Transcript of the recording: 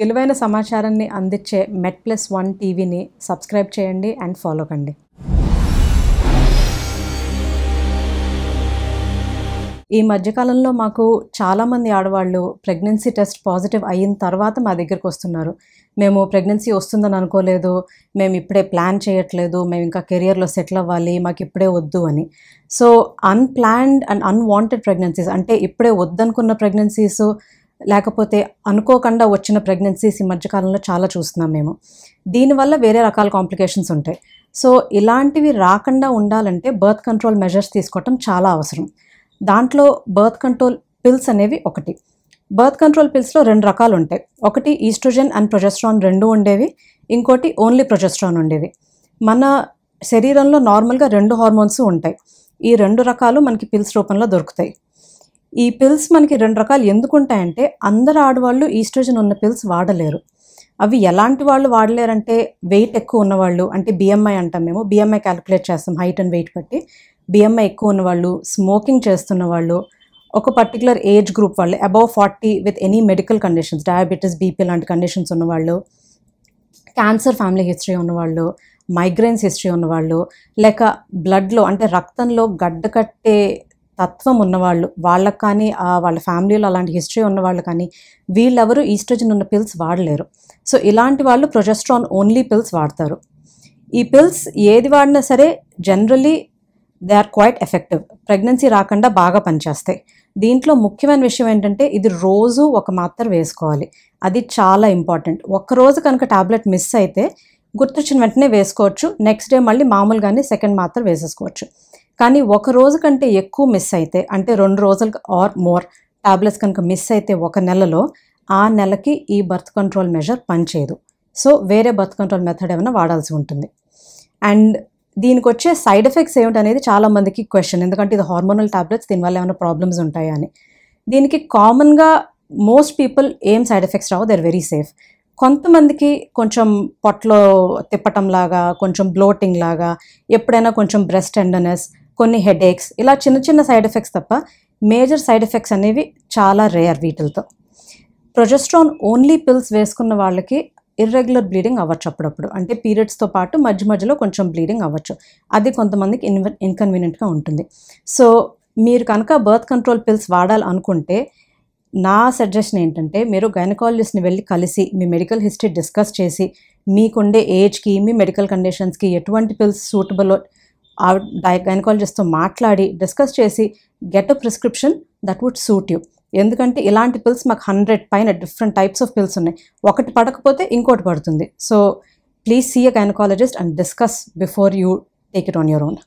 విలువైన సమాచారాన్ని అందించే మెట్ ప్లస్ వన్ టీవీని సబ్స్క్రైబ్ చేయండి అండ్ ఫాలో కండి ఈ మధ్యకాలంలో మాకు చాలామంది ఆడవాళ్ళు ప్రెగ్నెన్సీ టెస్ట్ పాజిటివ్ అయిన తర్వాత మా దగ్గరకు వస్తున్నారు మేము ప్రెగ్నెన్సీ వస్తుందని అనుకోలేదు మేము ఇప్పుడే ప్లాన్ చేయట్లేదు మేము ఇంకా కెరియర్లో సెటిల్ అవ్వాలి మాకు ఇప్పుడే వద్దు అని so unplanned and unwanted pregnancies అంటే ఇప్పుడే వద్దనుకున్న ప్రెగ్నెన్సీస్ లేకపోతే అనుకోకుండా వచ్చిన ప్రెగ్నెన్సీస్ ఈ మధ్యకాలంలో చాలా చూస్తున్నాం మేము దీనివల్ల వేరే రకాల కాంప్లికేషన్స్ ఉంటాయి సో ఇలాంటివి రాకుండా ఉండాలంటే బర్త్ కంట్రోల్ మెజర్స్ తీసుకోవటం చాలా అవసరం దాంట్లో బర్త్ కంట్రోల్ పిల్స్ అనేవి ఒకటి బర్త్ కంట్రోల్ పిల్స్లో రెండు రకాలు ఉంటాయి ఒకటి ఈస్ట్రోజన్ అండ్ ప్రొజెస్ట్రాన్ రెండు ఉండేవి ఇంకోటి ఓన్లీ ప్రొజెస్ట్రాన్ ఉండేవి మన శరీరంలో నార్మల్గా రెండు హార్మోన్స్ ఉంటాయి ఈ రెండు రకాలు మనకి పిల్స్ రూపంలో దొరుకుతాయి ఈ పిల్స్ మనకి రెండు రకాలు ఎందుకుంటాయంటే అందరు ఆడవాళ్ళు ఈస్ట్రోజన్ ఉన్న పిల్స్ వాడలేరు అవి ఎలాంటి వాళ్ళు వాడలేరంటే వెయిట్ ఎక్కువ ఉన్నవాళ్ళు అంటే బిఎంఐ అంటాం మేము బిఎంఐ క్యాలిక్యులేట్ చేస్తాం హైట్ అండ్ వెయిట్ బట్టి బిఎంఐ ఎక్కువ ఉన్నవాళ్ళు స్మోకింగ్ చేస్తున్న వాళ్ళు ఒక పర్టికులర్ ఏజ్ గ్రూప్ వాళ్ళు above forty with any medical conditions diabetes BP లాంటి కండిషన్స్ ఉన్నవాళ్ళు క్యాన్సర్ ఫ్యామిలీ హిస్టరీ ఉన్నవాళ్ళు మైగ్రైన్స్ హిస్టరీ ఉన్నవాళ్ళు లేక బ్లడ్లో అంటే రక్తంలో గడ్డ కట్టే తత్వం ఉన్నవాళ్ళు వాళ్ళకి కానీ వాళ్ళ ఫ్యామిలీలో అలాంటి హిస్టరీ ఉన్నవాళ్ళు కానీ వీళ్ళెవరూ ఈస్ట్రోజన్ ఉన్న పిల్స్ వాడలేరు సో ఇలాంటి వాళ్ళు ప్రొజెస్ట్రాన్ ఓన్లీ పిల్స్ వాడతారు ఈ పిల్స్ ఏది వాడినా సరే generally they are quite effective pregnancy రాకుండా బాగా పనిచేస్తాయి దీంట్లో ముఖ్యమైన విషయం ఏంటంటే ఇది రోజు ఒక మాత్ర వేసుకోవాలి అది చాలా ఇంపార్టెంట్ ఒక్కరోజు కనుక టాబ్లెట్ మిస్ అయితే గుర్తొచ్చిన వెంటనే వేసుకోవచ్చు నెక్స్ట్ డే మళ్ళీ మామూలుగానే సెకండ్ మాత్రం వేసేసుకోవచ్చు కానీ ఒక రోజు కంటే ఎక్కువ మిస్ అయితే అంటే రెండు రోజులకు ఆర్ మోర్ ట్యాబ్లెట్స్ కనుక మిస్ అయితే ఒక నెలలో ఆ నెలకి ఈ బర్త్ కంట్రోల్ మెజర్ పనిచేయదు సో వేరే బర్త్ కంట్రోల్ మెథడ్ ఏమైనా వాడాల్సి ఉంటుంది అండ్ దీనికి వచ్చే సైడ్ ఎఫెక్ట్స్ ఏమిటనేది చాలామందికి క్వశ్చన్ ఎందుకంటే ఇది హార్మోనల్ ట్యాబ్లెట్స్ దీనివల్ల ఏమైనా ప్రాబ్లమ్స్ ఉంటాయా అని దీనికి కామన్గా మోస్ట్ పీపుల్ ఏం సైడ్ ఎఫెక్ట్స్ రావు దే ఆర్ వెరీ సేఫ్ కొంతమందికి కొంచెం పొట్టలో తిప్పటం లాగా కొంచెం బ్లోటింగ్ లాగా ఎప్పుడైనా కొంచెం బ్రెస్ట్ టెండర్నెస్ కొన్ని హెడేక్స్ ఇలా చిన్న చిన్న సైడ్ ఎఫెక్ట్స్ తప్ప మేజర్ సైడ్ ఎఫెక్ట్స్ అనేవి చాలా రేర్ వీటిలతో ప్రొజెస్ట్రాన్ ఓన్లీ పిల్స్ వేసుకున్న వాళ్ళకి ఇర్రెగ్యులర్ బ్లీడింగ్ అవ్వచ్చు అప్పుడప్పుడు అంటే పీరియడ్స్తో పాటు మధ్య మధ్యలో కొంచెం బ్లీడింగ్ అవ్వచ్చు అది కొంతమందికి ఇన్వ ఇన్కన్వీనియంట్గా ఉంటుంది సో మీరు కనుక బర్త్ కంట్రోల్ పిల్స్ వాడాలనుకుంటే నా సజెషన్ ఏంటంటే మీరు గైనకాలజిస్ట్ని వెళ్ళి కలిసి మీ మెడికల్ హిస్టరీ డిస్కస్ చేసి మీకుండే ఏజ్కి మీ మెడికల్ కండిషన్స్కి ఎటువంటి పిల్స్ సూటబుల్ గైనకాలజిస్ట్తో మాట్లాడి డిస్కస్ చేసి get a prescription that would suit you ఎందుకంటే ఇలాంటి పిల్స్ మాకు హండ్రెడ్ పైన డిఫరెంట్ టైప్స్ ఆఫ్ పిల్స్ ఉన్నాయి ఒకటి పడకపోతే ఇంకోటి పడుతుంది so please see a gynaecologist and discuss before you take it on your own